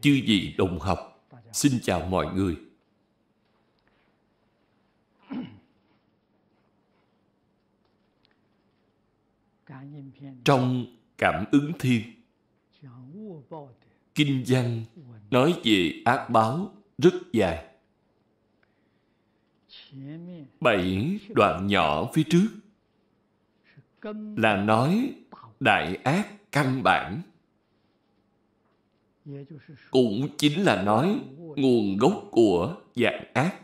chư vị đồng học xin chào mọi người trong cảm ứng thiên kinh văn nói về ác báo rất dài bảy đoạn nhỏ phía trước là nói đại ác căn bản cũng chính là nói nguồn gốc của dạng ác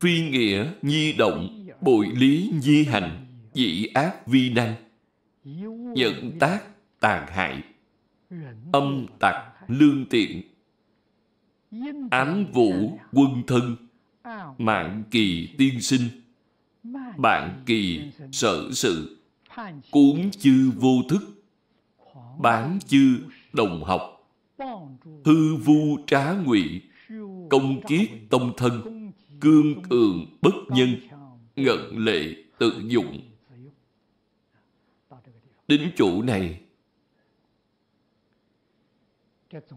phi nghĩa nhi động bội lý nhi hành dị ác vi năng nhận tác tàn hại âm tặc lương tiện ám vũ quân thân mạng kỳ tiên sinh bạn kỳ sở sự cuốn chư vô thức bán chư đồng học hư vu trá ngụy công kiết tông thân cương cường bất nhân ngận lệ tự dụng đến chỗ này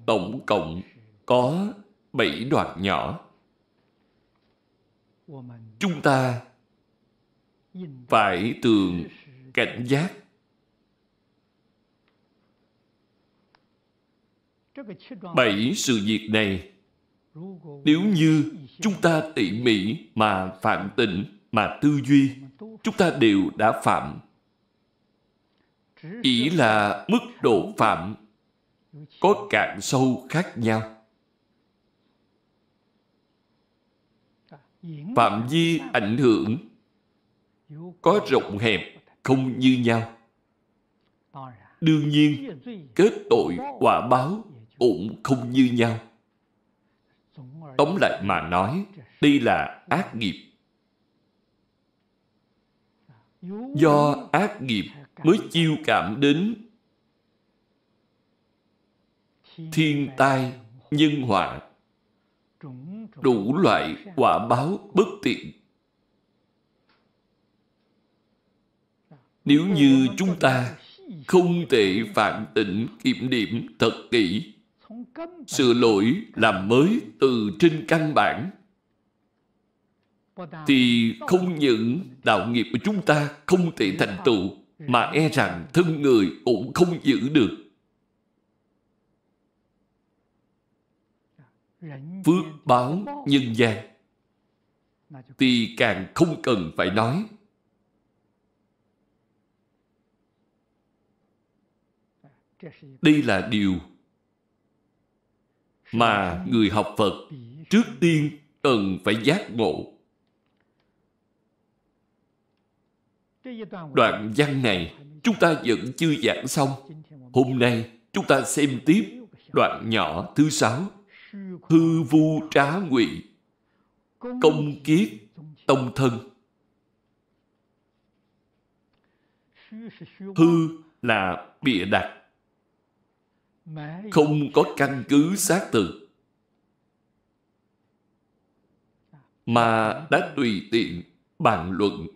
tổng cộng có bảy đoạn nhỏ chúng ta phải tường cảnh giác bảy sự việc này nếu như chúng ta tỉ mỉ mà phạm tịnh mà tư duy chúng ta đều đã phạm chỉ là mức độ phạm có cạn sâu khác nhau phạm vi ảnh hưởng có rộng hẹp không như nhau đương nhiên kết tội quả báo cũng không như nhau. Tóm lại mà nói, đây là ác nghiệp. Do ác nghiệp mới chiêu cảm đến thiên tai, nhân họa, đủ loại quả báo bất tiện. Nếu như chúng ta không thể phản tỉnh kiểm điểm thật kỹ sự lỗi làm mới từ trên căn bản thì không những đạo nghiệp của chúng ta không thể thành tựu mà e rằng thân người cũng không giữ được. Phước báo nhân gian thì càng không cần phải nói. Đây là điều mà người học Phật trước tiên cần phải giác ngộ. Đoạn văn này chúng ta vẫn chưa giảng xong. Hôm nay chúng ta xem tiếp đoạn nhỏ thứ sáu. Hư vu trá ngụy, công kiết tông thân. Hư là bịa đặt không có căn cứ xác thực mà đã tùy tiện bàn luận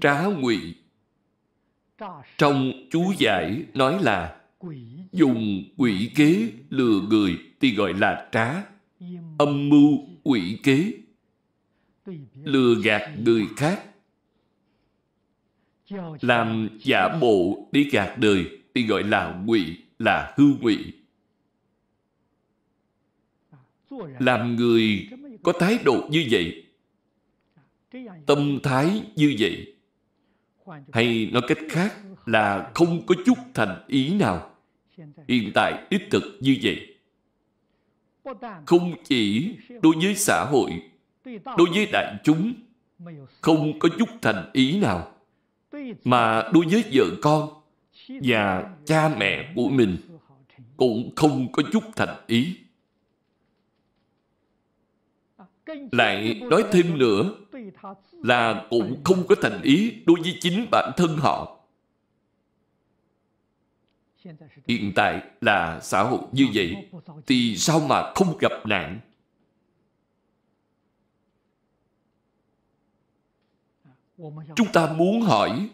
trá ngụy trong chú giải nói là dùng quỷ kế lừa người thì gọi là trá âm mưu quỷ kế lừa gạt người khác làm giả bộ đi gạt đời thì gọi là ngụy là hư ngụy làm người có thái độ như vậy tâm thái như vậy hay nói cách khác là không có chút thành ý nào hiện tại đích thực như vậy không chỉ đối với xã hội đối với đại chúng không có chút thành ý nào mà đối với vợ con và cha mẹ của mình cũng không có chút thành ý lại nói thêm nữa là cũng không có thành ý đối với chính bản thân họ hiện tại là xã hội như vậy thì sao mà không gặp nạn chúng ta muốn hỏi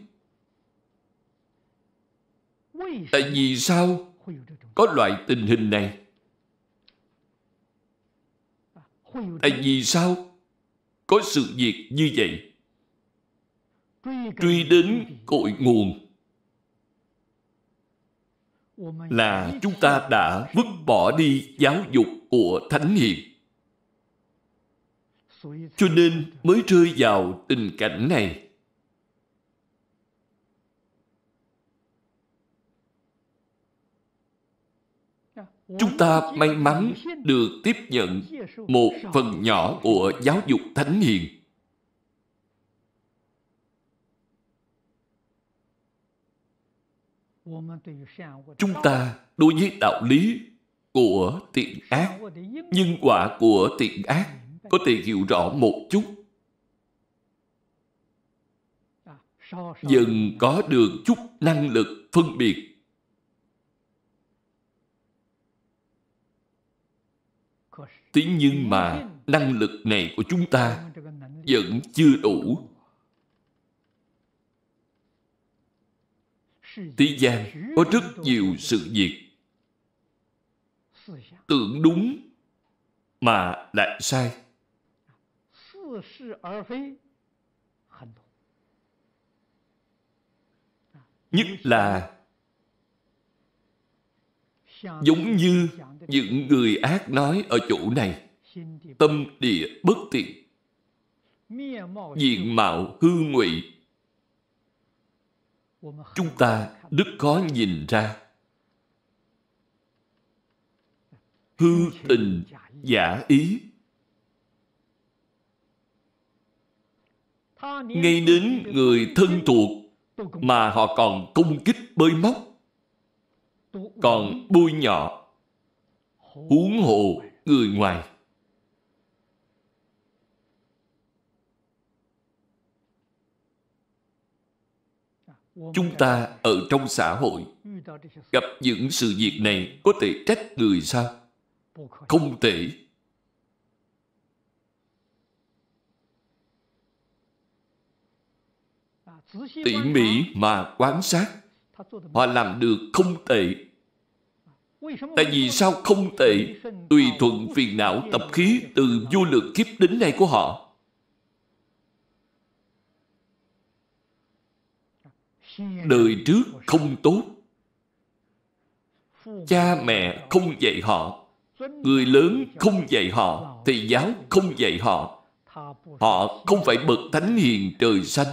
tại vì sao có loại tình hình này tại vì sao có sự việc như vậy truy đến cội nguồn là chúng ta đã vứt bỏ đi giáo dục của thánh hiền cho nên mới rơi vào tình cảnh này chúng ta may mắn được tiếp nhận một phần nhỏ của giáo dục thánh hiền chúng ta đối với đạo lý của tiện ác nhân quả của tiện ác có thể hiểu rõ một chút dần có được chút năng lực phân biệt thế nhưng mà năng lực này của chúng ta vẫn chưa đủ thế gian có rất nhiều sự việc tưởng đúng mà lại sai 似是而非很多。Nhất là giống như những người ác nói ở chỗ này tâm địa bất tiện diện mạo hư ngụy chúng ta rất khó nhìn ra hư tình giả ý ngay đến người thân thuộc mà họ còn công kích bơi móc còn bôi nhọ huống hộ người ngoài chúng ta ở trong xã hội gặp những sự việc này có thể trách người sao không thể tỉ mỉ mà quan sát họ làm được không tệ tại vì sao không tệ tùy thuận phiền não tập khí từ vô lượng kiếp đến nay của họ đời trước không tốt cha mẹ không dạy họ người lớn không dạy họ thầy giáo không dạy họ họ không phải bậc thánh hiền trời xanh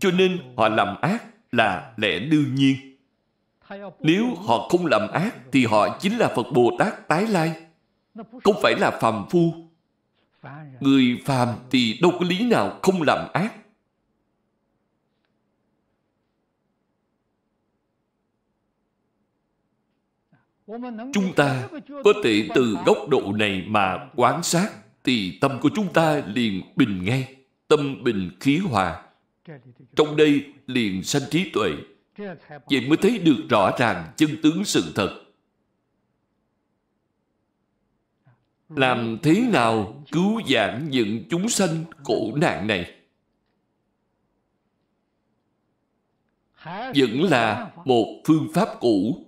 cho nên họ làm ác là lẽ đương nhiên. Nếu họ không làm ác thì họ chính là Phật Bồ Tát tái lai. Không phải là phàm phu. Người phàm thì đâu có lý nào không làm ác. Chúng ta có thể từ góc độ này mà quan sát thì tâm của chúng ta liền bình ngay, tâm bình khí hòa. Trong đây liền sanh trí tuệ Vậy mới thấy được rõ ràng chân tướng sự thật Làm thế nào cứu giảng những chúng sanh khổ nạn này Vẫn là một phương pháp cũ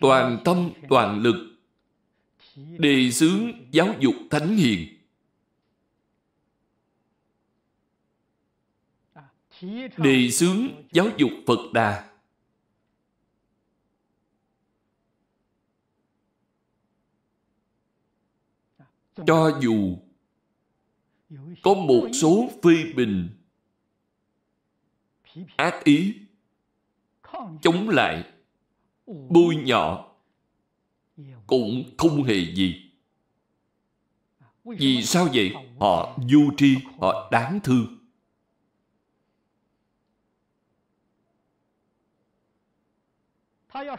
Toàn tâm toàn lực Đề xướng giáo dục thánh hiền đề xướng giáo dục Phật Đà. Cho dù có một số phê bình ác ý chống lại bôi nhọ cũng không hề gì vì sao vậy họ vô tri họ đáng thương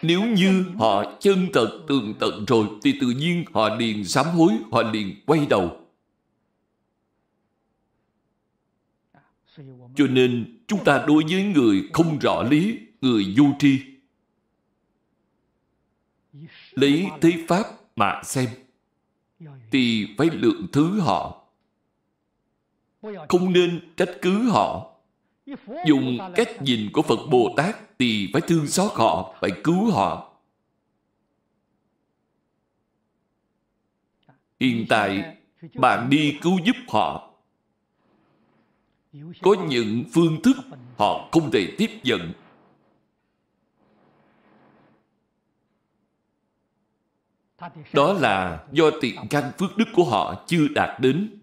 Nếu như họ chân thật tường tận rồi thì tự nhiên họ liền sám hối, họ liền quay đầu. Cho nên chúng ta đối với người không rõ lý, người vô tri, lấy thế pháp mà xem thì phải lượng thứ họ không nên trách cứ họ dùng cách nhìn của phật bồ tát thì phải thương xót họ, phải cứu họ. Hiện tại, bạn đi cứu giúp họ. Có những phương thức họ không thể tiếp nhận. Đó là do tiện căn phước đức của họ chưa đạt đến.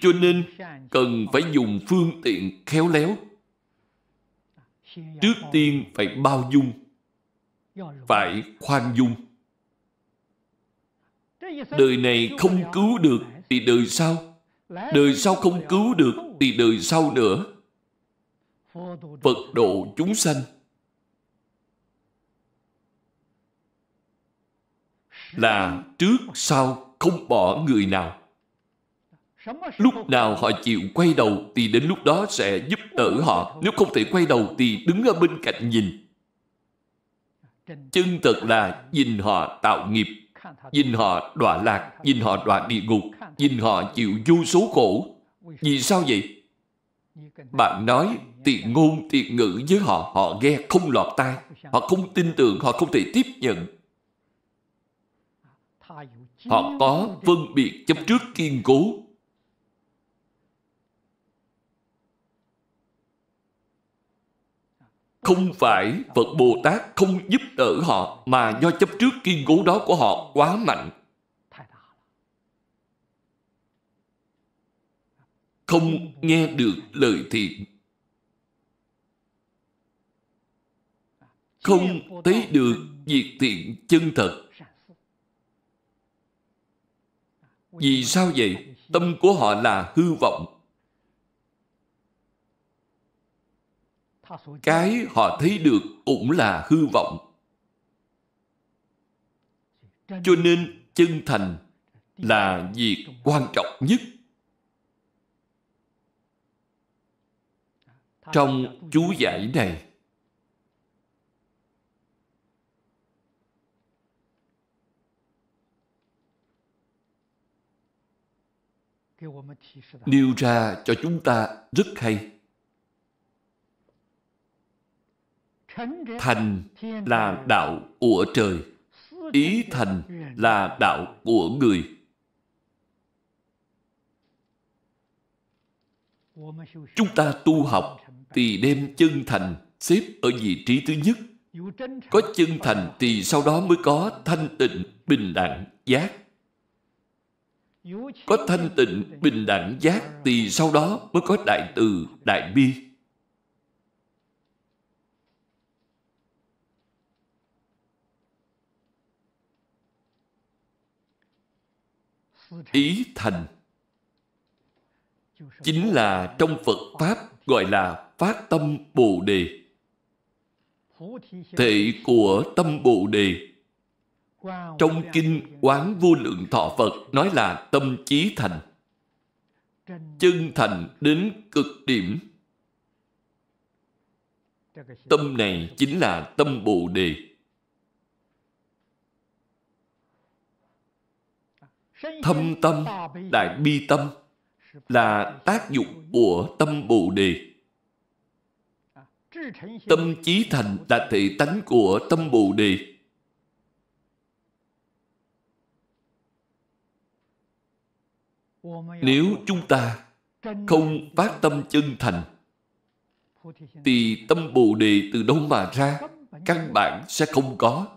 Cho nên cần phải dùng phương tiện khéo léo trước tiên phải bao dung phải khoan dung đời này không cứu được thì đời sau đời sau không cứu được thì đời sau nữa phật độ chúng sanh là trước sau không bỏ người nào Lúc nào họ chịu quay đầu thì đến lúc đó sẽ giúp đỡ họ. Nếu không thể quay đầu thì đứng ở bên cạnh nhìn. Chân thật là nhìn họ tạo nghiệp, nhìn họ đọa lạc, nhìn họ đọa địa ngục, nhìn họ chịu vô số khổ. Vì sao vậy? Bạn nói tiện ngôn, tiện ngữ với họ, họ nghe không lọt tai. Họ không tin tưởng, họ không thể tiếp nhận. Họ có phân biệt chấp trước kiên cố Không phải Phật Bồ Tát không giúp đỡ họ mà do chấp trước kiên cố đó của họ quá mạnh. Không nghe được lời thiện. Không thấy được việc thiện chân thật. Vì sao vậy? Tâm của họ là hư vọng. cái họ thấy được cũng là hư vọng cho nên chân thành là việc quan trọng nhất trong chú giải này nêu ra cho chúng ta rất hay Thành là đạo của trời. Ý thành là đạo của người. Chúng ta tu học thì đem chân thành xếp ở vị trí thứ nhất. Có chân thành thì sau đó mới có thanh tịnh, bình đẳng, giác. Có thanh tịnh, bình đẳng, giác thì sau đó mới có đại từ, đại bi. ý thành chính là trong phật pháp gọi là phát tâm bồ đề thể của tâm bồ đề trong kinh quán vô lượng thọ phật nói là tâm trí thành chân thành đến cực điểm tâm này chính là tâm bồ đề thâm tâm đại bi tâm là tác dụng của tâm bồ đề tâm trí thành là thể tánh của tâm bồ đề nếu chúng ta không phát tâm chân thành thì tâm bồ đề từ đâu mà ra căn bản sẽ không có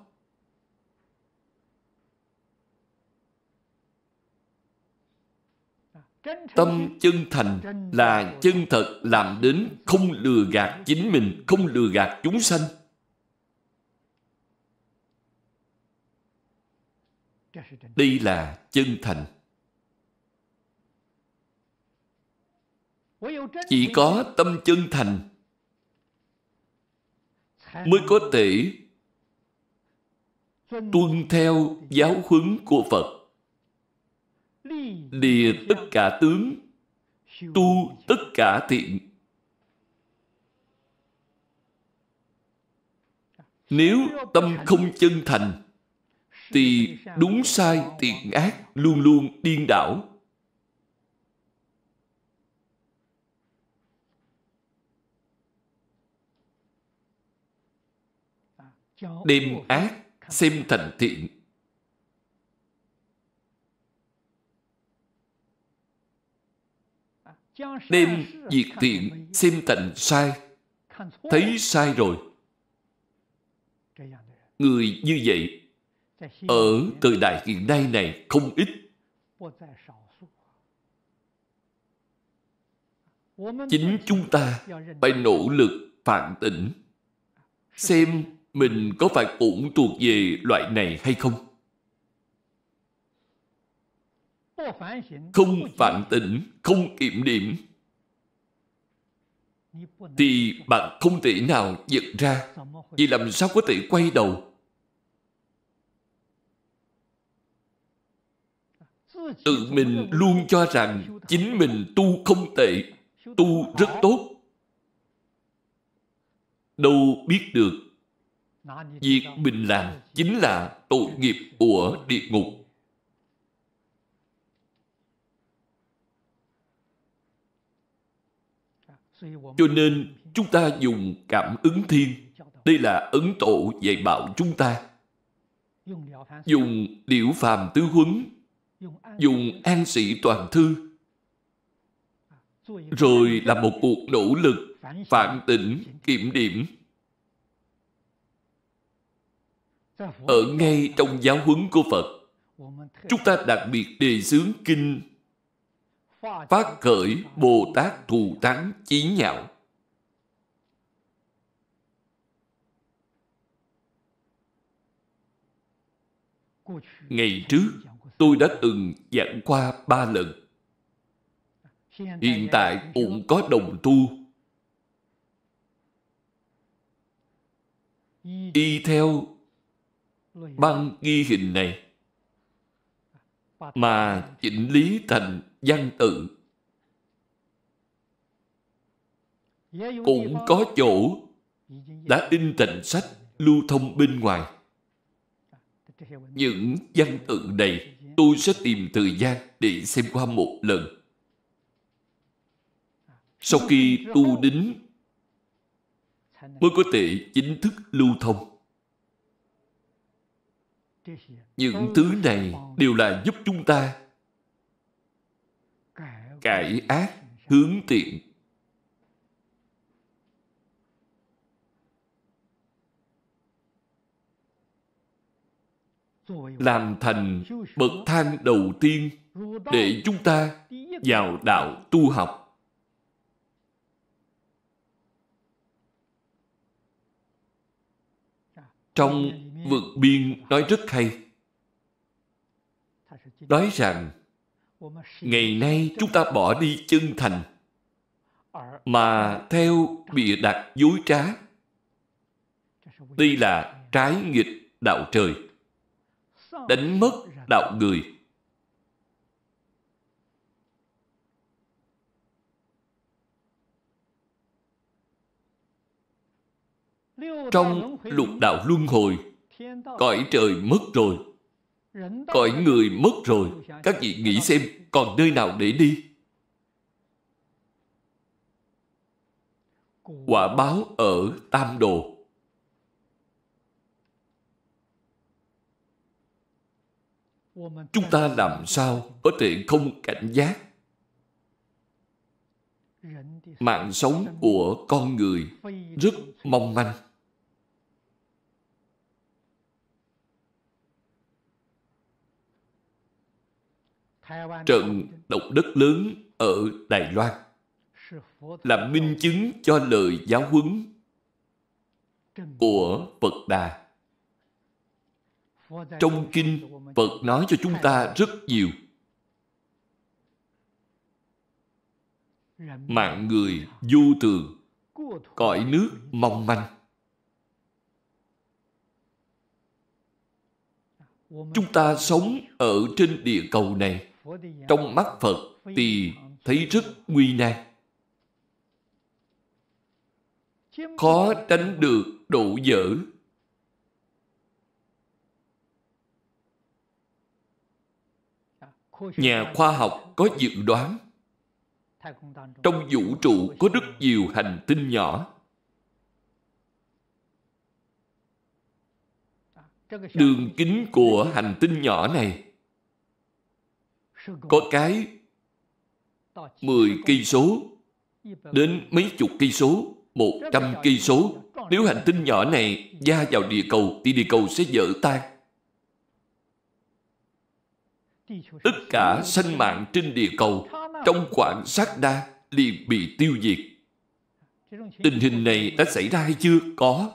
tâm chân thành là chân thật làm đến không lừa gạt chính mình không lừa gạt chúng sanh đây là chân thành chỉ có tâm chân thành mới có thể tuân theo giáo huấn của phật lìa tất cả tướng tu tất cả thiện nếu tâm không chân thành thì đúng sai thiện ác luôn luôn điên đảo à, đêm ác xem thành thiện đem việc thiện xem thành sai thấy sai rồi người như vậy ở thời đại hiện nay này không ít chính chúng ta phải nỗ lực phản tỉnh xem mình có phải cũng thuộc về loại này hay không không phản tỉnh không kiểm điểm thì bạn không thể nào giật ra vì làm sao có thể quay đầu tự mình luôn cho rằng chính mình tu không tệ tu rất tốt đâu biết được việc mình làm chính là tội nghiệp của địa ngục Cho nên chúng ta dùng cảm ứng thiên. Đây là ấn tổ dạy bảo chúng ta. Dùng điểu phàm tư huấn. Dùng an sĩ toàn thư. Rồi là một cuộc nỗ lực phản tỉnh, kiểm điểm. Ở ngay trong giáo huấn của Phật, chúng ta đặc biệt đề xướng kinh phát khởi Bồ Tát thù thắng chí nhạo. Ngày trước, tôi đã từng giảng qua ba lần. Hiện tại cũng có đồng tu. Y theo băng ghi hình này, mà chỉnh lý thành văn tự cũng có chỗ đã in thành sách lưu thông bên ngoài những văn tự này tôi sẽ tìm thời gian để xem qua một lần sau khi tu đính mới có thể chính thức lưu thông những thứ này đều là giúp chúng ta cải ác hướng tiện. Làm thành bậc thang đầu tiên để chúng ta vào đạo tu học. Trong vượt biên nói rất hay nói rằng ngày nay chúng ta bỏ đi chân thành mà theo bịa đặt dối trá đây là trái nghịch đạo trời đánh mất đạo người trong lục đạo luân hồi Cõi trời mất rồi Cõi người mất rồi Các vị nghĩ xem còn nơi nào để đi Quả báo ở tam đồ Chúng ta làm sao có thể không cảnh giác Mạng sống của con người rất mong manh trận động đất lớn ở Đài Loan là minh chứng cho lời giáo huấn của Phật Đà. Trong kinh Phật nói cho chúng ta rất nhiều. Mạng người du thường, cõi nước mong manh. Chúng ta sống ở trên địa cầu này trong mắt Phật thì thấy rất nguy nan. Khó tránh được độ dở. Nhà khoa học có dự đoán trong vũ trụ có rất nhiều hành tinh nhỏ đường kính của hành tinh nhỏ này có cái mười cây số đến mấy chục cây số, một trăm cây số. Nếu hành tinh nhỏ này gia vào địa cầu thì địa cầu sẽ vỡ tan. Tất cả sinh mạng trên địa cầu trong khoảng sát đa liền bị tiêu diệt. Tình hình này đã xảy ra hay chưa? Có.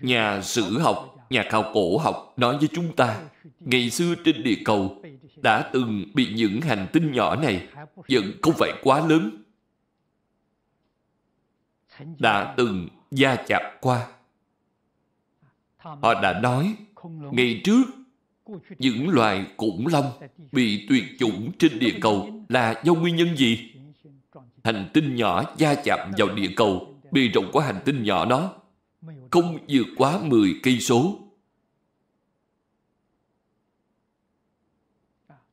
Nhà sử học nhà khảo cổ học nói với chúng ta, ngày xưa trên địa cầu đã từng bị những hành tinh nhỏ này vẫn không phải quá lớn. Đã từng gia chạm qua. Họ đã nói, ngày trước, những loài khủng long bị tuyệt chủng trên địa cầu là do nguyên nhân gì? Hành tinh nhỏ gia chạm vào địa cầu, bề rộng của hành tinh nhỏ đó không vượt quá 10 cây số.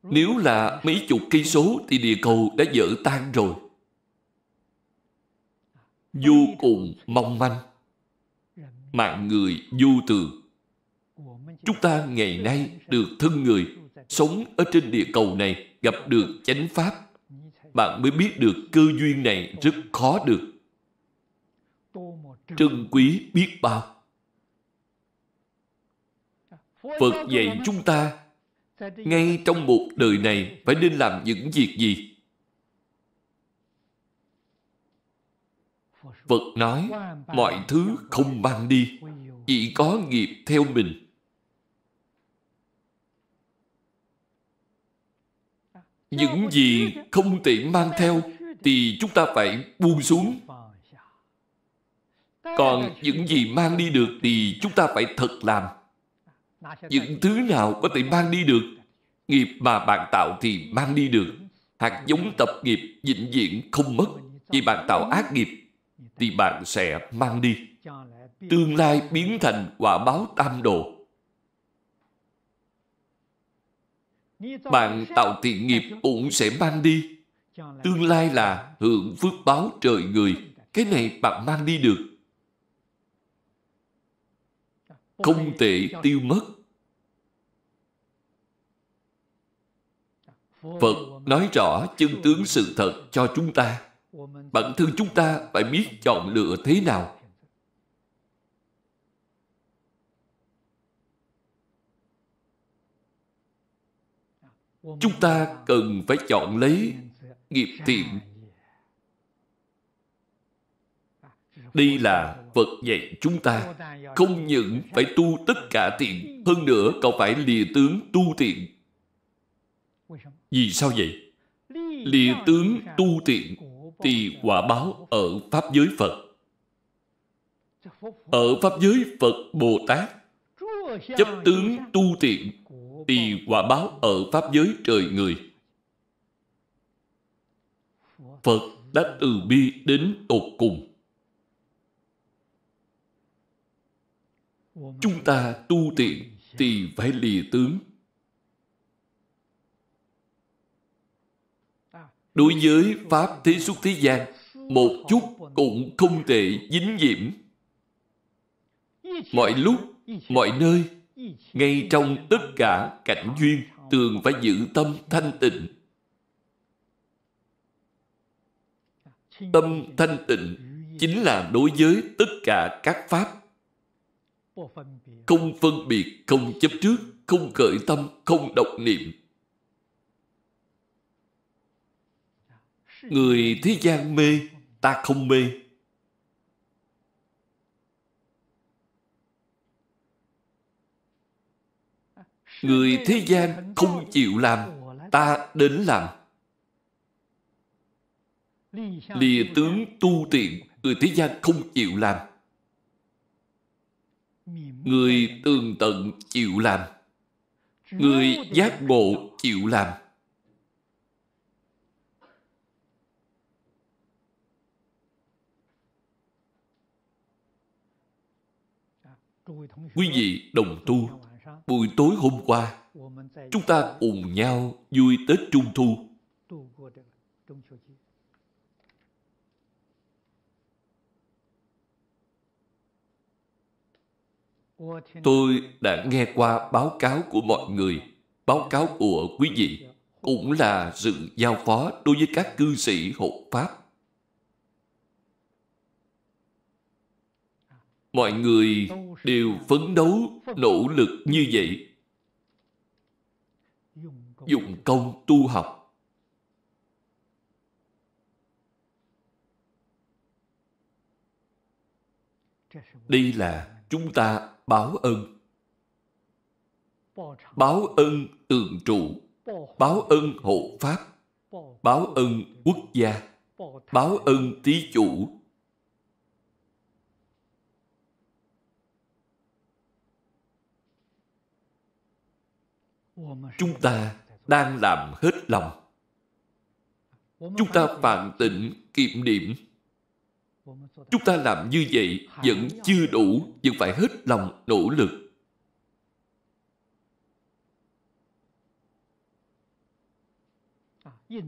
Nếu là mấy chục cây số thì địa cầu đã vỡ tan rồi. Vô cùng mong manh. Mạng người vô tường. Chúng ta ngày nay được thân người, sống ở trên địa cầu này, gặp được chánh pháp. Bạn mới biết được cơ duyên này rất khó được trân quý biết bao phật dạy chúng ta ngay trong một đời này phải nên làm những việc gì phật nói mọi thứ không mang đi chỉ có nghiệp theo mình những gì không tiện mang theo thì chúng ta phải buông xuống còn những gì mang đi được thì chúng ta phải thật làm những thứ nào có thể mang đi được nghiệp mà bạn tạo thì mang đi được hạt giống tập nghiệp vĩnh viễn không mất vì bạn tạo ác nghiệp thì bạn sẽ mang đi tương lai biến thành quả báo tam độ bạn tạo thiện nghiệp cũng sẽ mang đi tương lai là hưởng phước báo trời người cái này bạn mang đi được không thể tiêu mất dạ, phật nói rõ chân tướng sự thật cho chúng ta bản thân dạ, chúng ta phải biết chọn lựa thế nào chúng ta cần phải chọn lấy nghiệp thiện dạ, đây là Phật dạy chúng ta không những phải tu tất cả thiện, hơn nữa còn phải lìa tướng tu thiện. Vì sao vậy? Lìa tướng tu thiện thì quả báo ở Pháp giới Phật. Ở Pháp giới Phật Bồ Tát chấp tướng tu thiện thì quả báo ở Pháp giới trời người. Phật đã từ bi đến tột cùng. chúng ta tu tiện thì phải lìa tướng đối với pháp thế xuất thế gian một chút cũng không thể dính nhiễm mọi lúc mọi nơi ngay trong tất cả cảnh duyên thường phải giữ tâm thanh tịnh tâm thanh tịnh chính là đối với tất cả các pháp không phân biệt không chấp trước không khởi tâm không độc niệm dạ. người thế gian mê ta không mê người thế gian không chịu làm ta đến làm lìa tướng tu tiện người thế gian không chịu làm người tường tận chịu làm người giác ngộ chịu làm quý vị đồng tu buổi tối hôm qua chúng ta cùng nhau vui tết trung thu Tôi đã nghe qua báo cáo của mọi người, báo cáo của quý vị cũng là sự giao phó đối với các cư sĩ hộ pháp. Mọi người đều phấn đấu, nỗ lực như vậy. Dụng công tu học Đây là chúng ta báo ân báo ân tường trụ báo ân hộ pháp báo ân quốc gia báo ân tí chủ chúng ta đang làm hết lòng chúng ta phản tỉnh kiệm điểm Chúng ta làm như vậy vẫn chưa đủ, vẫn phải hết lòng nỗ lực.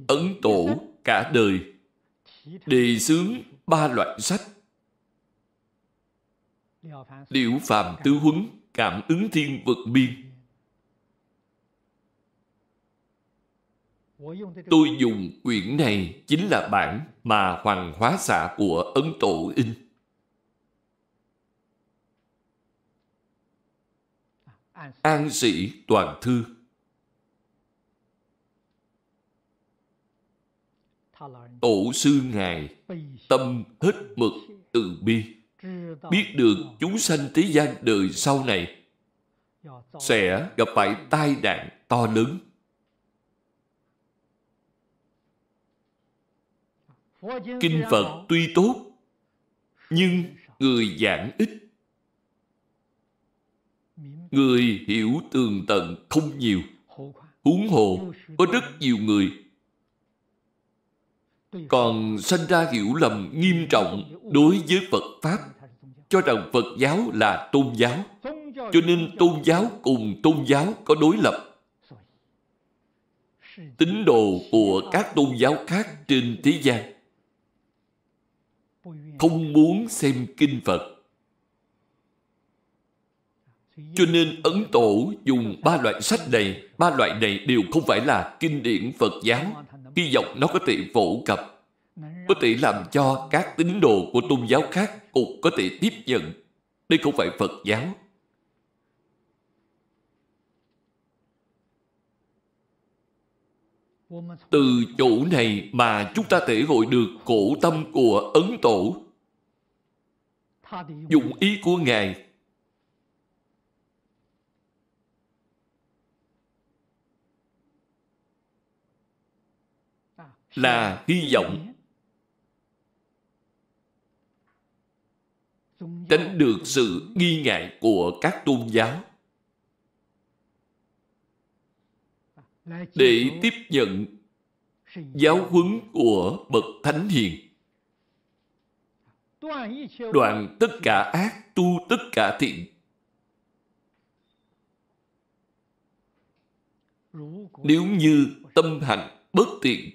Ấn Tổ cả đời đề xướng ba loại sách Liễu Phàm Tứ Huấn Cảm ứng Thiên Vật Biên Tôi dùng quyển này chính là bản mà Hoàng Hóa Xạ của Ấn Tổ in. An sĩ toàn thư Tổ sư Ngài Tâm hết mực từ bi Biết được chúng sanh thế gian đời sau này Sẽ gặp phải tai nạn to lớn kinh phật tuy tốt nhưng người giảng ít người hiểu tường tận không nhiều huống hồ có rất nhiều người còn sanh ra hiểu lầm nghiêm trọng đối với phật pháp cho rằng phật giáo là tôn giáo cho nên tôn giáo cùng tôn giáo có đối lập tín đồ của các tôn giáo khác trên thế gian không muốn xem kinh Phật. Cho nên Ấn Tổ dùng ba loại sách này, ba loại này đều không phải là kinh điển Phật giáo. Hy vọng nó có thể phổ cập, có thể làm cho các tín đồ của tôn giáo khác cũng có thể tiếp nhận. Đây không phải Phật giáo. Từ chỗ này mà chúng ta thể hội được cổ tâm của Ấn Tổ dụng ý của Ngài là hy vọng tránh được sự nghi ngại của các tôn giáo để tiếp nhận giáo huấn của bậc thánh hiền đoạn tất cả ác tu tất cả thiện nếu như tâm hành bất thiện,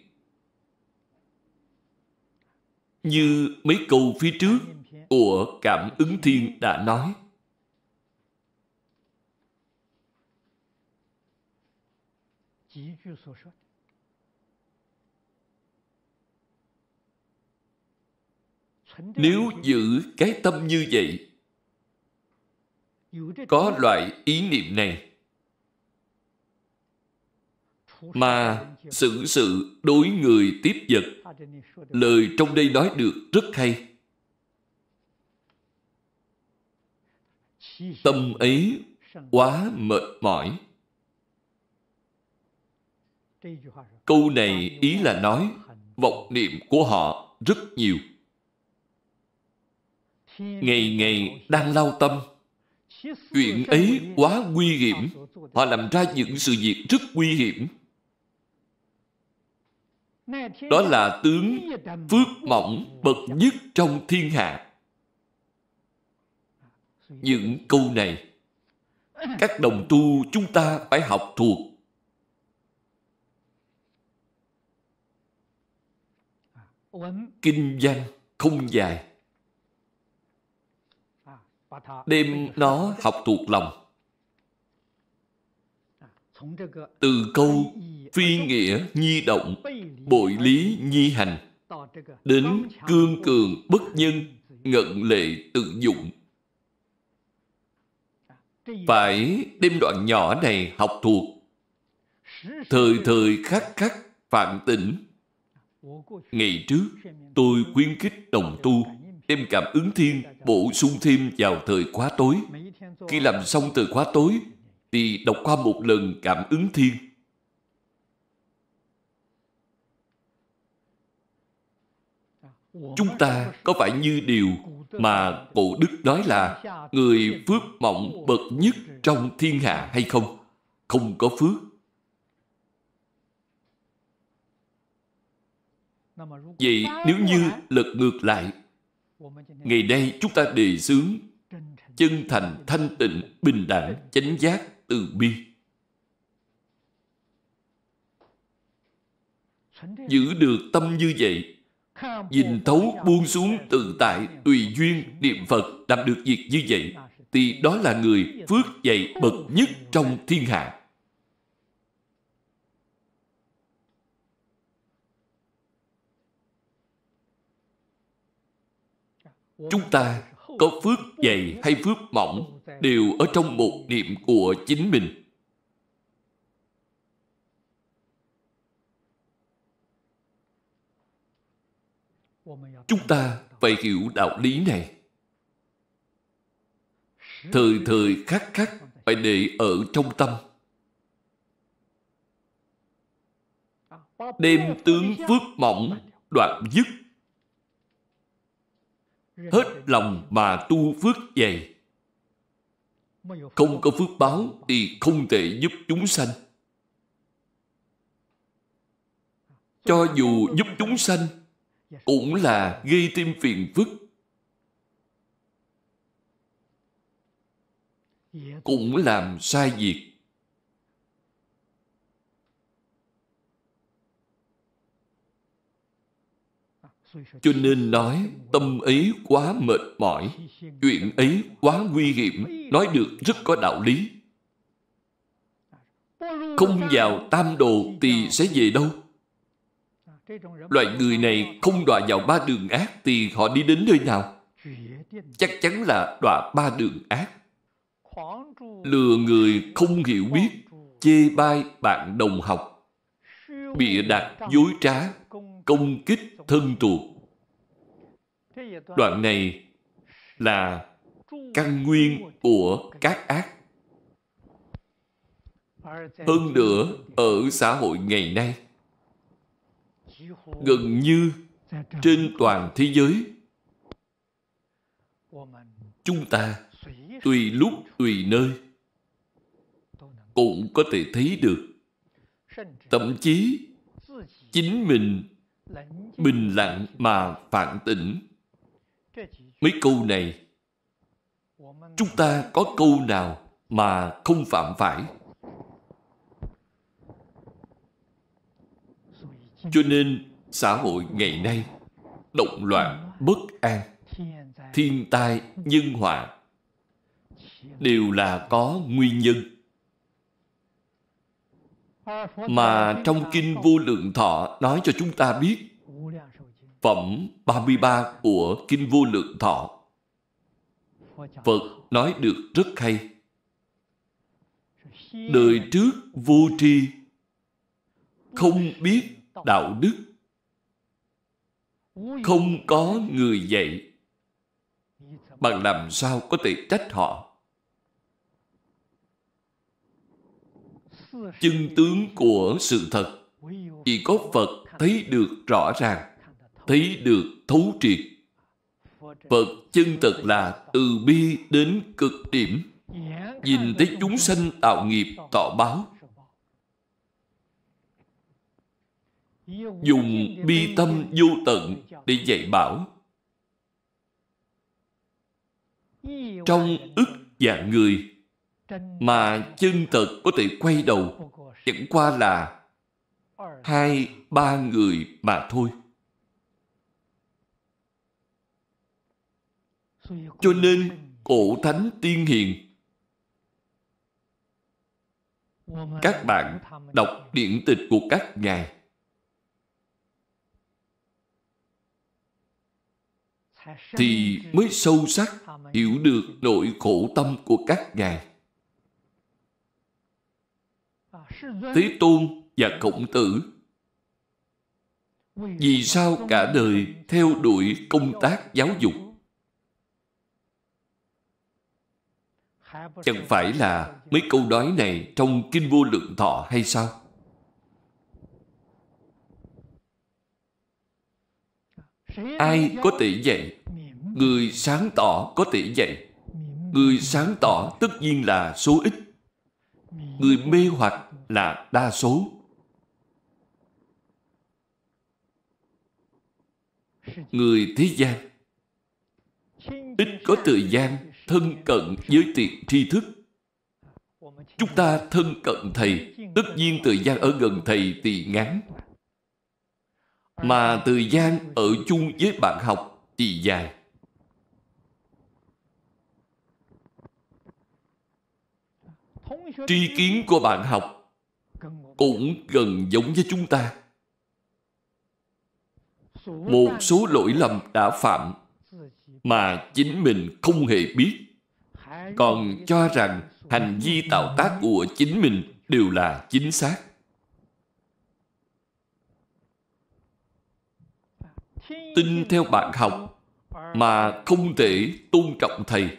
như mấy câu phía trước của cảm ứng thiên đã nói nếu giữ cái tâm như vậy có loại ý niệm này mà xử sự đối người tiếp vật lời trong đây nói được rất hay tâm ấy quá mệt mỏi câu này ý là nói vọng niệm của họ rất nhiều ngày ngày đang lao tâm chuyện ấy quá nguy hiểm họ làm ra những sự việc rất nguy hiểm đó là tướng phước mỏng bậc nhất trong thiên hạ những câu này các đồng tu chúng ta phải học thuộc kinh văn không dài đem nó học thuộc lòng từ câu phi nghĩa nhi động bội lý nhi hành đến cương cường bất nhân ngận lệ tự dụng phải đem đoạn nhỏ này học thuộc thời thời khắc khắc phạm tỉnh ngày trước tôi khuyến khích đồng tu đem cảm ứng thiên bổ sung thêm vào thời khóa tối. Khi làm xong thời khóa tối, thì đọc qua một lần cảm ứng thiên. Chúng ta có phải như điều mà cổ đức nói là người phước mộng bậc nhất trong thiên hạ hay không? Không có phước. Vậy nếu như lật ngược lại Ngày nay chúng ta đề xướng chân thành, thanh tịnh, bình đẳng, chánh giác, từ bi. Giữ được tâm như vậy, nhìn thấu buông xuống tự tại, tùy duyên, niệm Phật, làm được việc như vậy, thì đó là người phước dày bậc nhất trong thiên hạ. chúng ta có phước dày hay phước mỏng đều ở trong một niệm của chính mình chúng ta phải hiểu đạo lý này thời thời khắc khắc phải để ở trong tâm đem tướng phước mỏng đoạn dứt hết lòng mà tu phước dày không có phước báo thì không thể giúp chúng sanh cho dù giúp chúng sanh cũng là gây thêm phiền phức cũng làm sai việc Cho nên nói tâm ấy quá mệt mỏi, chuyện ấy quá nguy hiểm, nói được rất có đạo lý. Không vào tam đồ thì sẽ về đâu? Loại người này không đọa vào ba đường ác thì họ đi đến nơi nào? Chắc chắn là đọa ba đường ác. Lừa người không hiểu biết, chê bai bạn đồng học, bịa đặt dối trá, công kích thân trụ. Đoạn này là căn nguyên của các ác. Hơn nữa, ở xã hội ngày nay, gần như trên toàn thế giới, chúng ta tùy lúc tùy nơi cũng có thể thấy được. Thậm chí, chính mình bình lặng mà phản tỉnh mấy câu này chúng ta có câu nào mà không phạm phải cho nên xã hội ngày nay động loạn bất an thiên tai nhân họa đều là có nguyên nhân mà trong Kinh Vô Lượng Thọ nói cho chúng ta biết Phẩm 33 của Kinh Vô Lượng Thọ Phật nói được rất hay Đời trước vô tri Không biết đạo đức Không có người dạy Bạn làm sao có thể trách họ chân tướng của sự thật chỉ có phật thấy được rõ ràng thấy được thấu triệt phật chân thật là từ bi đến cực điểm nhìn thấy chúng sanh tạo nghiệp tọ báo dùng bi tâm vô tận để dạy bảo trong ức và người mà chân thật có thể quay đầu chẳng qua là hai ba người mà thôi cho nên cổ thánh tiên hiền các bạn đọc điện tịch của các ngài thì mới sâu sắc hiểu được nỗi khổ tâm của các ngài Ờ, Thế Tôn và Khổng Tử vì sao cả đời theo đuổi công tác giáo dục chẳng phải là mấy câu nói này trong kinh vô lượng thọ hay sao ai có thể dạy người sáng tỏ có thể dạy người sáng tỏ tất nhiên là số ít người mê hoặc là đa số người thế gian ít có thời gian thân cận với tiền tri thức chúng ta thân cận thầy tất nhiên thời gian ở gần thầy thì ngắn mà thời gian ở chung với bạn học thì dài tri kiến của bạn học cũng gần giống với chúng ta một số lỗi lầm đã phạm mà chính mình không hề biết còn cho rằng hành vi tạo tác của chính mình đều là chính xác tin theo bạn học mà không thể tôn trọng thầy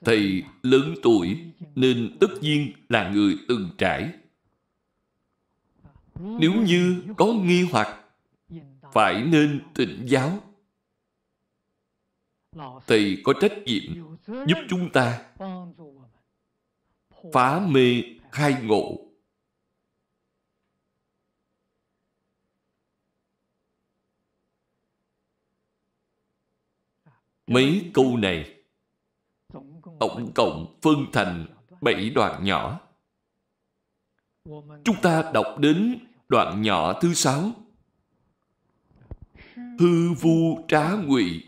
Thầy lớn tuổi nên tất nhiên là người từng trải. Nếu như có nghi hoặc, phải nên tỉnh giáo. Thầy có trách nhiệm giúp chúng ta phá mê khai ngộ. Mấy câu này tổng cộng phân thành bảy đoạn nhỏ. Chúng ta đọc đến đoạn nhỏ thứ sáu. Hư vu trá ngụy,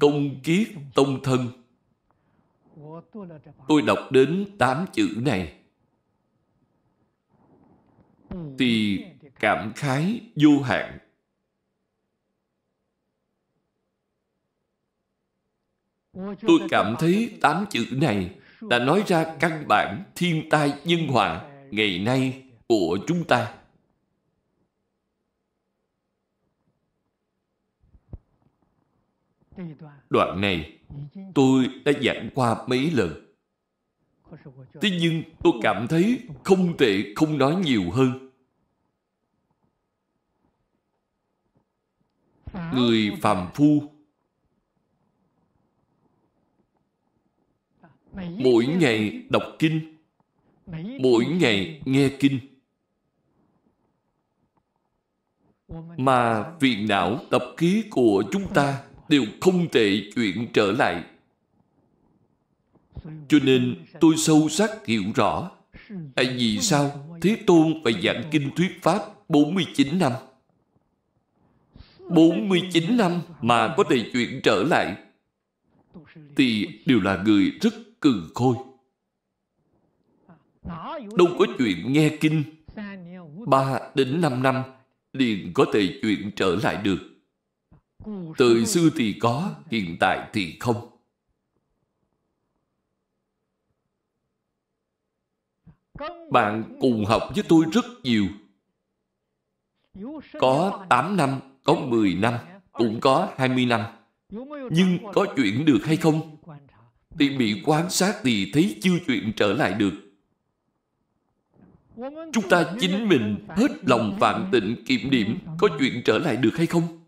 công kiết tông thân. Tôi đọc đến tám chữ này thì cảm khái vô hạn Tôi cảm thấy tám chữ này đã nói ra căn bản thiên tai nhân họa ngày nay của chúng ta. Đoạn này tôi đã giảng qua mấy lần. Thế nhưng tôi cảm thấy không thể không nói nhiều hơn. Người phàm phu mỗi ngày đọc kinh mỗi ngày nghe kinh mà phiền não tập khí của chúng ta đều không thể chuyển trở lại cho nên tôi sâu sắc hiểu rõ tại vì sao Thế Tôn phải giảng kinh thuyết Pháp 49 năm 49 năm mà có thể chuyển trở lại thì đều là người rất cừ khôi đâu có chuyện nghe kinh ba đến năm năm liền có thể chuyện trở lại được từ xưa thì có hiện tại thì không bạn cùng học với tôi rất nhiều có 8 năm, có 10 năm, cũng có 20 năm. Nhưng có chuyển được hay không? tỉ mỉ quan sát thì thấy chưa chuyện trở lại được. Chúng ta chính mình hết lòng vạn tịnh kiểm điểm có chuyện trở lại được hay không?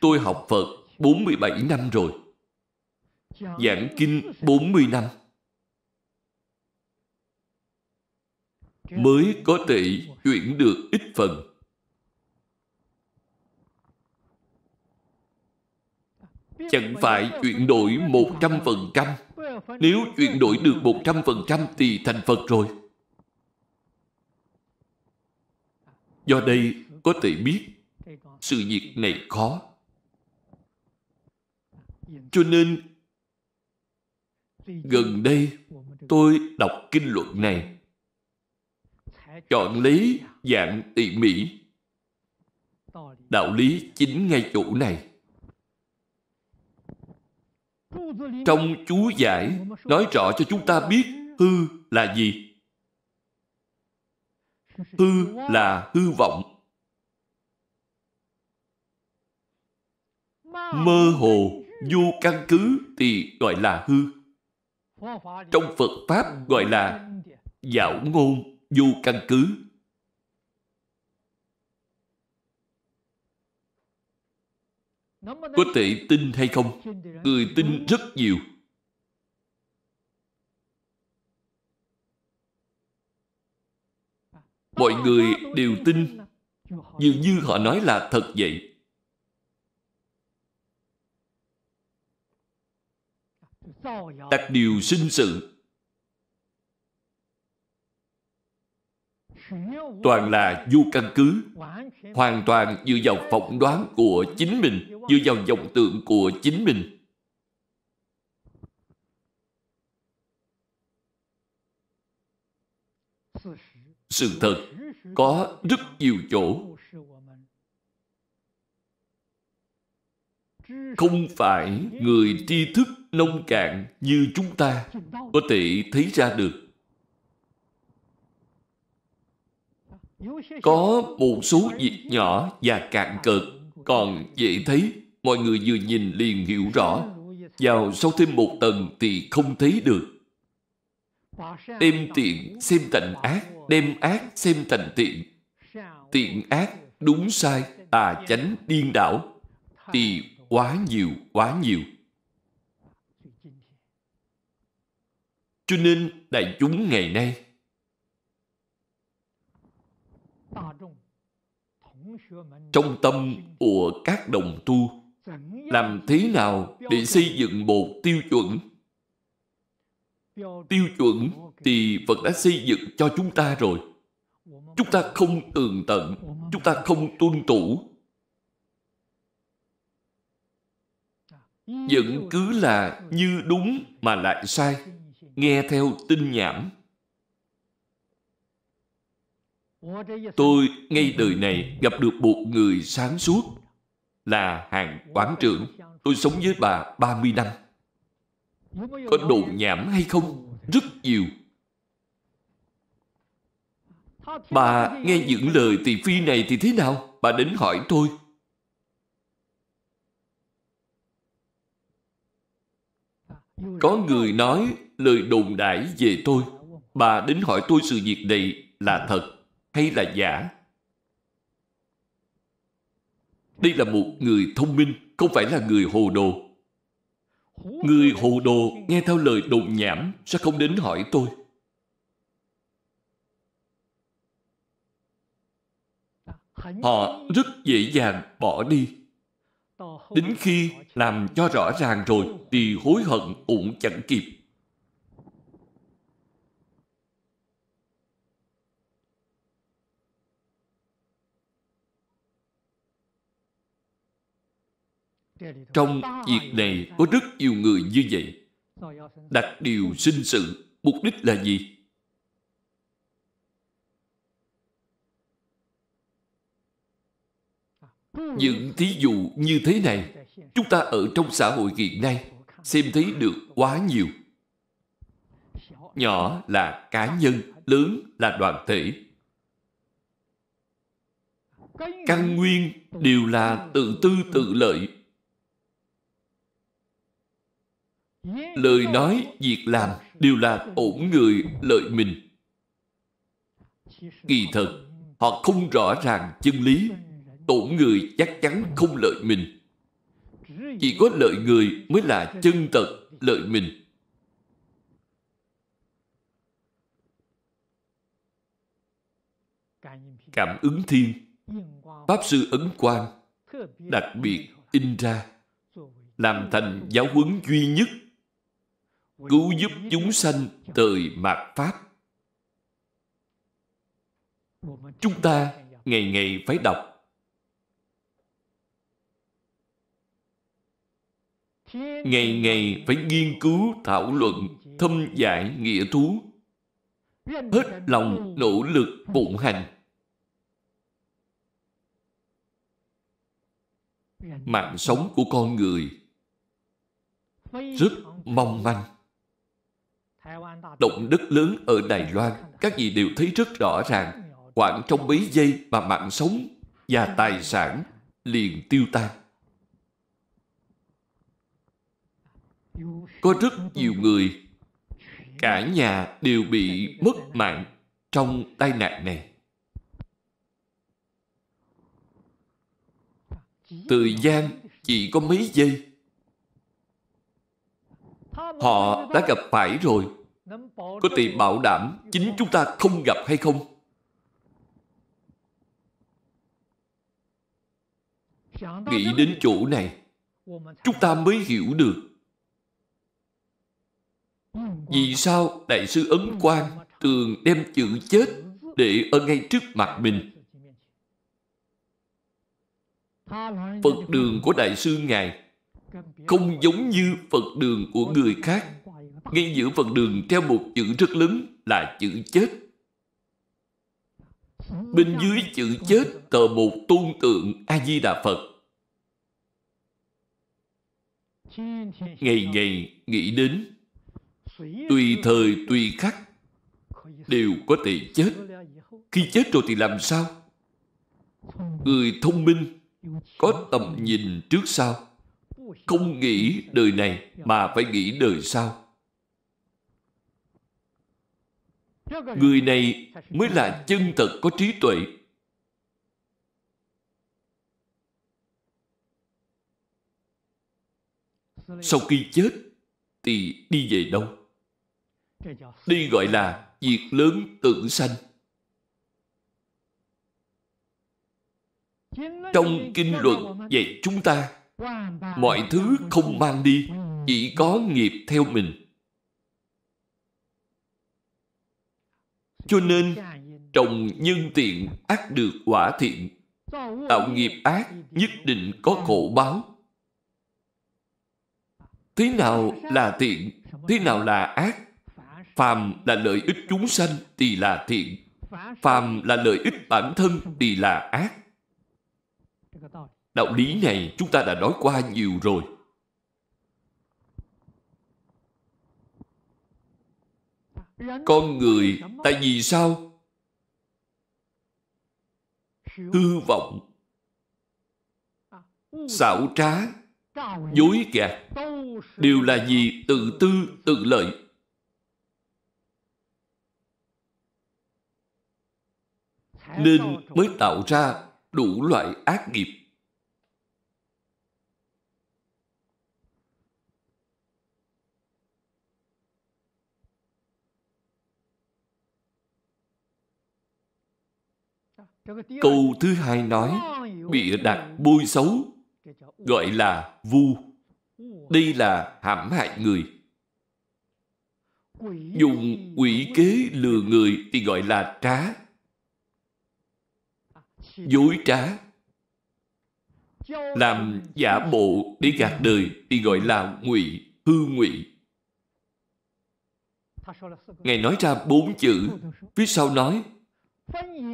Tôi học Phật 47 năm rồi. Giảng kinh 40 năm. Mới có thể chuyển được ít phần. Chẳng phải chuyển đổi 100%. Nếu chuyển đổi được 100% thì thành Phật rồi. Do đây có thể biết sự việc này khó. Cho nên gần đây tôi đọc kinh luận này chọn lấy dạng tỉ mỉ đạo lý chính ngay chỗ này trong chú giải nói rõ cho chúng ta biết hư là gì. Hư là hư vọng. Mơ hồ, vô căn cứ thì gọi là hư. Trong Phật Pháp gọi là dạo ngôn vô căn cứ. có thể tin hay không người tin rất nhiều mọi người đều tin dường như họ nói là thật vậy đặt điều sinh sự toàn là vô căn cứ hoàn toàn dựa vào phỏng đoán của chính mình dựa vào vọng tượng của chính mình. Sự thật có rất nhiều chỗ không phải người tri thức nông cạn như chúng ta có thể thấy ra được. Có một số việc nhỏ và cạn cợt còn dễ thấy mọi người vừa nhìn liền hiểu rõ. Vào sau thêm một tầng thì không thấy được. Đem tiện xem thành ác, đem ác xem thành tiện. Tiện ác, đúng sai, tà chánh, điên đảo. Thì quá nhiều, quá nhiều. Cho nên đại chúng ngày nay trong tâm của các đồng tu làm thế nào để xây dựng một tiêu chuẩn tiêu chuẩn thì Phật đã xây dựng cho chúng ta rồi. Chúng ta không tường tận, chúng ta không tuân thủ. Vẫn cứ là như đúng mà lại sai, nghe theo tin nhảm. Tôi ngay đời này gặp được một người sáng suốt là hàng quán trưởng. Tôi sống với bà 30 năm. Có đồ nhảm hay không? Rất nhiều. Bà nghe những lời tỳ phi này thì thế nào? Bà đến hỏi tôi. Có người nói lời đồn đãi về tôi. Bà đến hỏi tôi sự việc này là thật hay là giả đây là một người thông minh, không phải là người hồ đồ. Người hồ đồ nghe theo lời đồn nhảm sẽ không đến hỏi tôi. Họ rất dễ dàng bỏ đi. Đến khi làm cho rõ ràng rồi thì hối hận cũng chẳng kịp. Trong việc này có rất nhiều người như vậy. Đặt điều sinh sự, mục đích là gì? Những thí dụ như thế này, chúng ta ở trong xã hội hiện nay xem thấy được quá nhiều. Nhỏ là cá nhân, lớn là đoàn thể. Căn nguyên đều là tự tư tự lợi lời nói việc làm đều là ổn người lợi mình kỳ thật họ không rõ ràng chân lý tổn người chắc chắn không lợi mình chỉ có lợi người mới là chân tật lợi mình cảm ứng thiên pháp sư ấn quang đặc biệt in ra làm thành giáo huấn duy nhất cứu giúp chúng sanh từ mạt pháp chúng ta ngày ngày phải đọc ngày ngày phải nghiên cứu thảo luận thâm giải nghĩa thú hết lòng nỗ lực phụng hành mạng sống của con người rất mong manh động đất lớn ở Đài Loan, các vị đều thấy rất rõ ràng, khoảng trong mấy giây mà mạng sống và tài sản liền tiêu tan. Có rất nhiều người, cả nhà đều bị mất mạng trong tai nạn này. Thời gian chỉ có mấy giây. Họ đã gặp phải rồi có thể bảo đảm chính chúng ta không gặp hay không nghĩ đến chỗ này chúng ta mới hiểu được ừ, vì sao đại sư ấn ừ, quang thường đem chữ chết để ở ngay trước mặt mình phật đường của đại sư ngài không giống như phật đường của người khác ngay giữa phần đường theo một chữ rất lớn là chữ chết. Bên dưới chữ chết tờ một tôn tượng A-di-đà Phật. Ngày ngày nghĩ đến, tùy thời tùy khắc, đều có thể chết. Khi chết rồi thì làm sao? Người thông minh, có tầm nhìn trước sau, không nghĩ đời này mà phải nghĩ đời sau Người này mới là chân thật có trí tuệ. Sau khi chết thì đi về đâu? Đi gọi là việc lớn tự sanh. Trong kinh luận dạy chúng ta, mọi thứ không mang đi, chỉ có nghiệp theo mình. Cho nên, trồng nhân tiện ác được quả thiện, tạo nghiệp ác nhất định có khổ báo. Thế nào là thiện? Thế nào là ác? Phàm là lợi ích chúng sanh thì là thiện. Phàm là lợi ích bản thân thì là ác. Đạo lý này chúng ta đã nói qua nhiều rồi. con người tại vì sao hư vọng à, xảo trá dối gạt đều là gì tự tư tự lợi nên mới tạo ra đủ loại ác nghiệp Câu thứ hai nói, bịa đặt bôi xấu, gọi là vu. Đây là hãm hại người. Dùng quỷ kế lừa người thì gọi là trá. À, Dối trá. Làm giả bộ để gạt đời thì gọi là ngụy, hư ngụy. Ngài nói ra bốn chữ, phía sau nói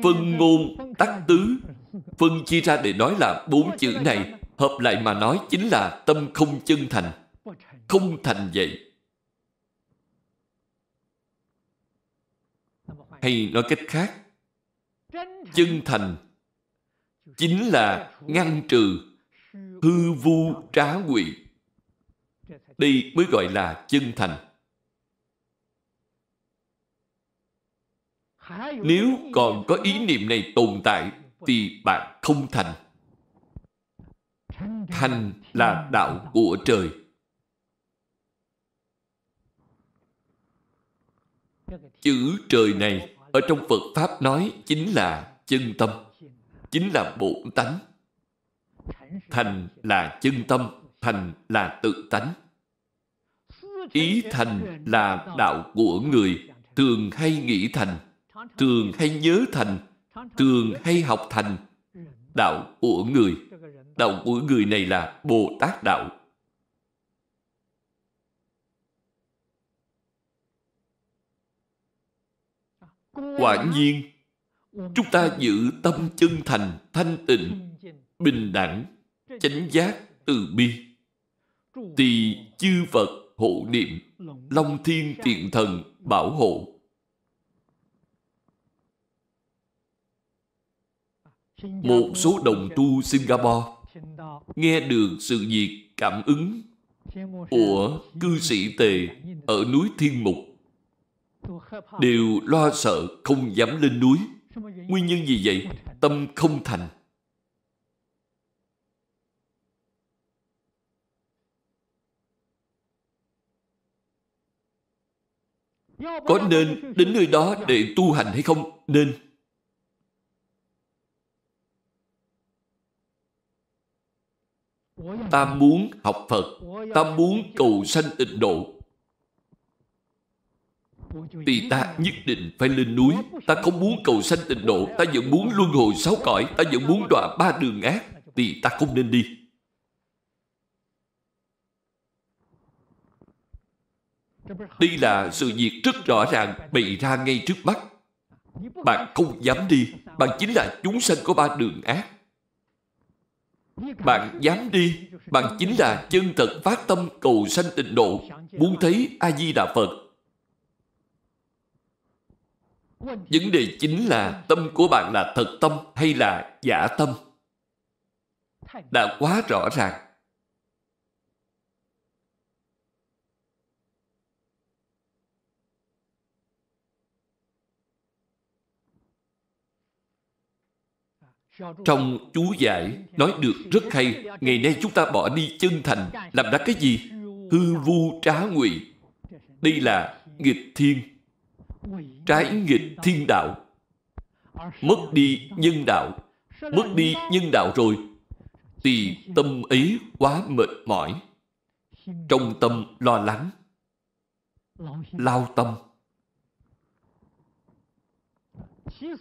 Phân ngôn tắc tứ Phân chia ra để nói là bốn chữ này Hợp lại mà nói chính là tâm không chân thành Không thành vậy Hay nói cách khác Chân thành Chính là ngăn trừ Hư vu trá quỷ đi mới gọi là chân thành Nếu còn có ý niệm này tồn tại thì bạn không thành. Thành là đạo của trời. Chữ trời này ở trong Phật Pháp nói chính là chân tâm, chính là bổn tánh. Thành là chân tâm, thành là tự tánh. Ý thành là đạo của người thường hay nghĩ thành tường hay nhớ thành tường hay học thành đạo của người đạo của người này là bồ tát đạo quả nhiên chúng ta giữ tâm chân thành thanh tịnh bình đẳng chánh giác từ bi tỳ chư phật hộ niệm long thiên tiện thần bảo hộ một số đồng tu Singapore nghe được sự việc cảm ứng của cư sĩ tề ở núi Thiên Mục đều lo sợ không dám lên núi. Nguyên nhân gì vậy? Tâm không thành. Có nên đến nơi đó để tu hành hay không? Nên. ta muốn học Phật, ta muốn cầu sanh tịnh độ, thì ta nhất định phải lên núi. Ta không muốn cầu sanh tịnh độ, ta vẫn muốn luân hồi sáu cõi, ta vẫn muốn đọa ba đường ác, thì ta không nên đi. Đây là sự việc rất rõ ràng bị ra ngay trước mắt. Bạn không dám đi, bạn chính là chúng sanh có ba đường ác. Bạn dám đi Bạn chính là chân thật phát tâm cầu sanh tịnh độ Muốn thấy A-di-đà Phật Vấn đề chính là tâm của bạn là thật tâm hay là giả tâm Đã quá rõ ràng Trong chú giải nói được rất hay Ngày nay chúng ta bỏ đi chân thành Làm ra cái gì? Hư vu trá ngụy Đây là nghịch thiên Trái nghịch thiên đạo Mất đi nhân đạo Mất đi nhân đạo rồi Thì tâm ấy quá mệt mỏi Trong tâm lo lắng Lao tâm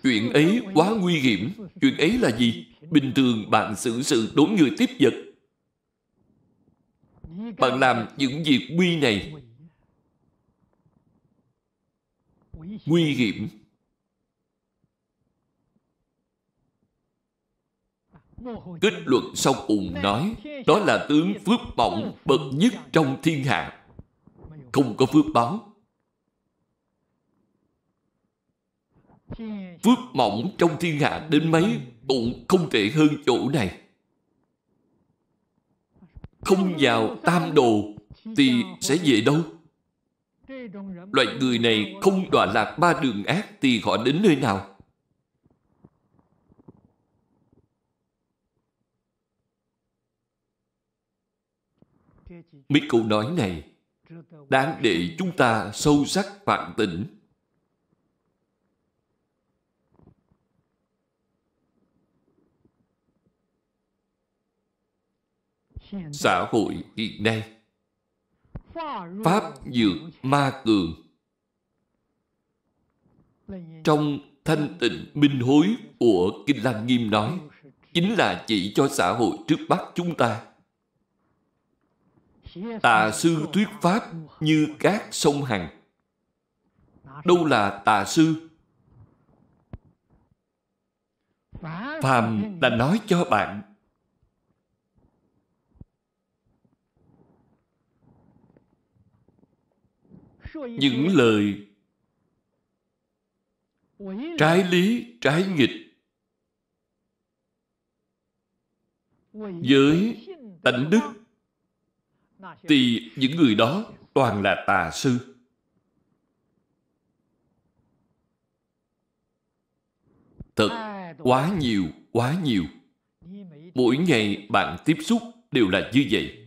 Chuyện ấy quá nguy hiểm. Chuyện ấy là gì? Bình thường bạn xử sự đối người tiếp vật. Bạn làm những việc nguy này. Nguy hiểm. Kết luận sau cùng nói Đó là tướng phước bỏng bậc nhất trong thiên hạ Không có phước báo phước mỏng trong thiên hạ đến mấy cũng không tệ hơn chỗ này không vào tam đồ thì sẽ về đâu loại người này không đọa lạc ba đường ác thì họ đến nơi nào mấy câu nói này đáng để chúng ta sâu sắc phản tỉnh xã hội hiện nay pháp dược ma cường trong thanh tịnh minh hối của kinh lăng nghiêm nói chính là chỉ cho xã hội trước mắt chúng ta tà sư thuyết pháp như các sông hằng đâu là tà sư phàm là nói cho bạn những lời trái lý trái nghịch với tánh đức thì những người đó toàn là tà sư thật quá nhiều quá nhiều mỗi ngày bạn tiếp xúc đều là như vậy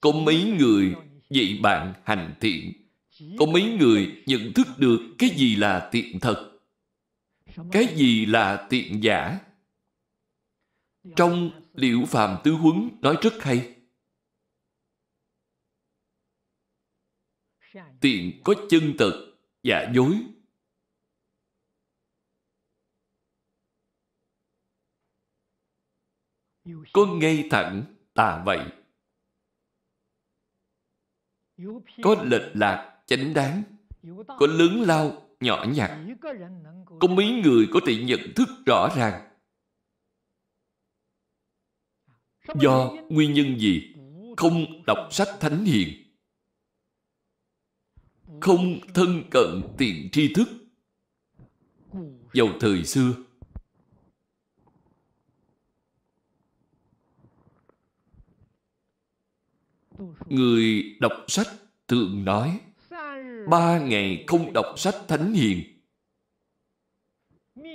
Có mấy người vậy bạn hành thiện Có mấy người nhận thức được cái gì là thiện thật Cái gì là thiện giả Trong Liễu Phàm Tứ Huấn nói rất hay Tiện có chân tật, giả dối Có ngay thẳng tà vậy có lệch lạc chánh đáng có lớn lao nhỏ nhặt có mấy người có thể nhận thức rõ ràng do nguyên nhân gì không đọc sách thánh hiền không thân cận tiền tri thức vào thời xưa Người đọc sách thường nói Ba ngày không đọc sách thánh hiền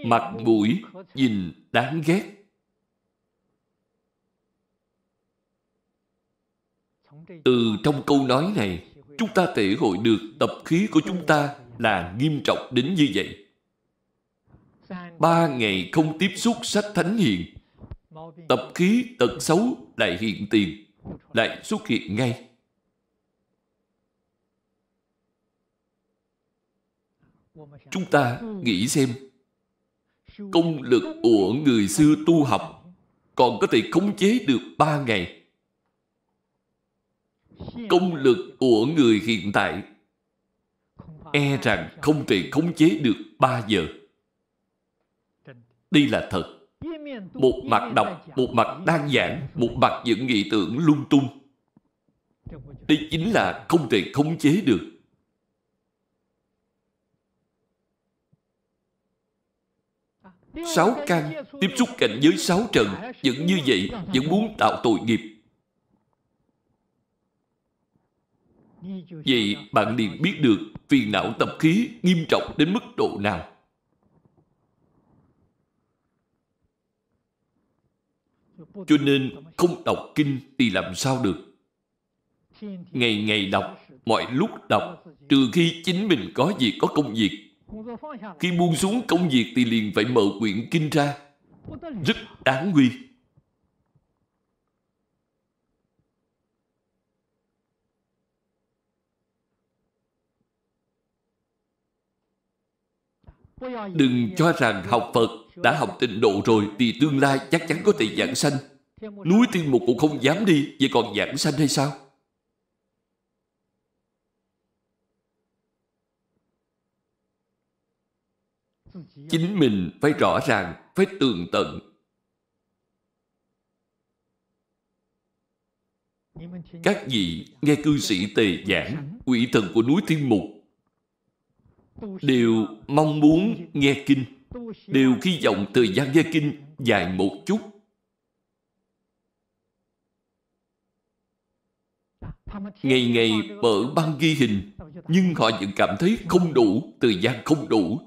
Mặt mũi nhìn đáng ghét Từ trong câu nói này Chúng ta thể hội được tập khí của chúng ta Là nghiêm trọng đến như vậy Ba ngày không tiếp xúc sách thánh hiền Tập khí tật xấu lại hiện tiền lại xuất hiện ngay. Chúng ta nghĩ xem, công lực của người xưa tu học còn có thể khống chế được ba ngày. Công lực của người hiện tại e rằng không thể khống chế được ba giờ. Đây là thật. Một mặt đọc, một mặt đang giảng, một mặt dựng nghị tưởng lung tung. Đây chính là không thể khống chế được. Sáu căn tiếp xúc cảnh giới sáu trần vẫn như vậy, vẫn muốn tạo tội nghiệp. Vậy bạn liền biết được phiền não tập khí nghiêm trọng đến mức độ nào. Cho nên không đọc kinh thì làm sao được. Ngày ngày đọc, mọi lúc đọc, trừ khi chính mình có việc, có công việc. Khi buông xuống công việc thì liền phải mở quyển kinh ra. Rất đáng nguy. Đừng cho rằng học Phật đã học tịnh độ rồi thì tương lai chắc chắn có thể giảng sanh. Núi tiên mục cũng không dám đi, vậy còn giảng sanh hay sao? Chính mình phải rõ ràng, phải tường tận. Các vị nghe cư sĩ tề giảng, quỷ thần của núi thiên mục đều mong muốn nghe kinh đều khi vọng thời gian nghe kinh dài một chút ngày ngày mở băng ghi hình nhưng họ vẫn cảm thấy không đủ thời gian không đủ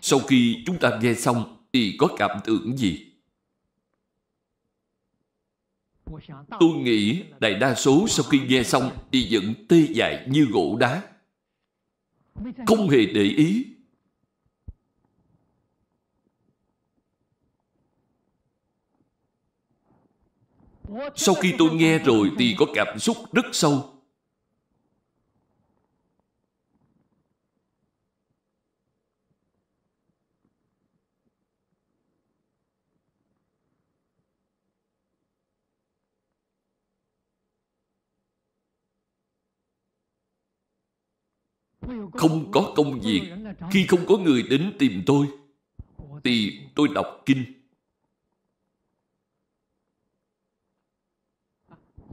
sau khi chúng ta nghe xong thì có cảm tưởng gì tôi nghĩ đại đa số sau khi nghe xong thì vẫn tê dại như gỗ đá không hề để ý sau khi tôi nghe rồi thì có cảm xúc rất sâu không có công việc khi không có người đến tìm tôi thì tôi đọc kinh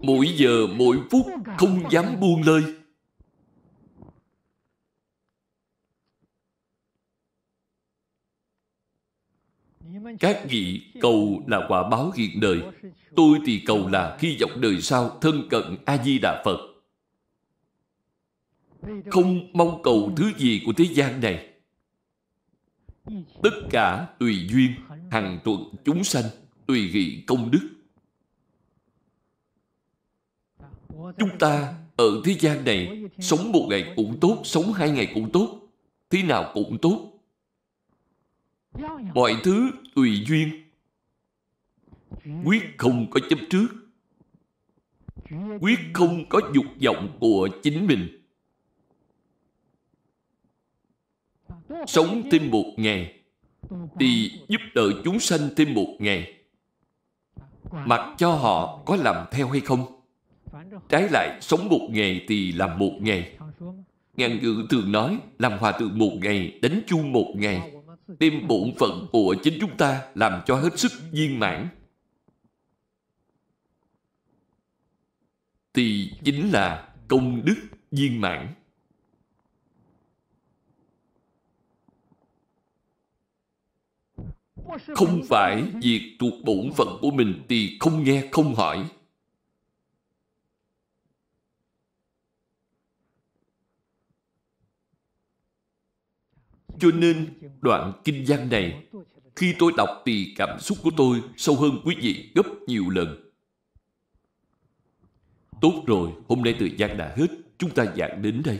mỗi giờ mỗi phút không dám buông lơi các vị cầu là quả báo hiện đời tôi thì cầu là khi dọc đời sau thân cận a di đà phật không mong cầu thứ gì của thế gian này tất cả tùy duyên hằng tuần chúng sanh tùy vị công đức chúng ta ở thế gian này sống một ngày cũng tốt sống hai ngày cũng tốt thế nào cũng tốt mọi thứ tùy duyên quyết không có chấp trước quyết không có dục vọng của chính mình sống thêm một ngày thì giúp đỡ chúng sanh thêm một ngày mặc cho họ có làm theo hay không trái lại sống một ngày thì làm một ngày ngàn ngữ thường nói làm hòa thượng một ngày đánh chuông một ngày đem bổn phận của chính chúng ta làm cho hết sức viên mãn thì chính là công đức viên mãn không phải việc thuộc bổn phận của mình thì không nghe không hỏi cho nên đoạn kinh văn này khi tôi đọc thì cảm xúc của tôi sâu hơn quý vị gấp nhiều lần tốt rồi hôm nay thời gian đã hết chúng ta giảng đến đây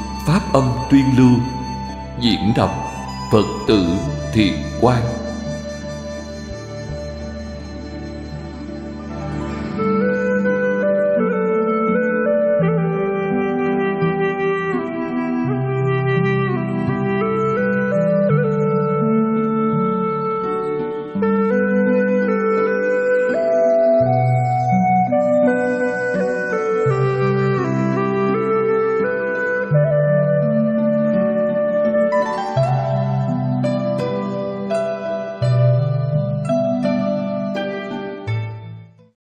Pháp âm tuyên lưu Diễn đọc Phật tử thiện Quang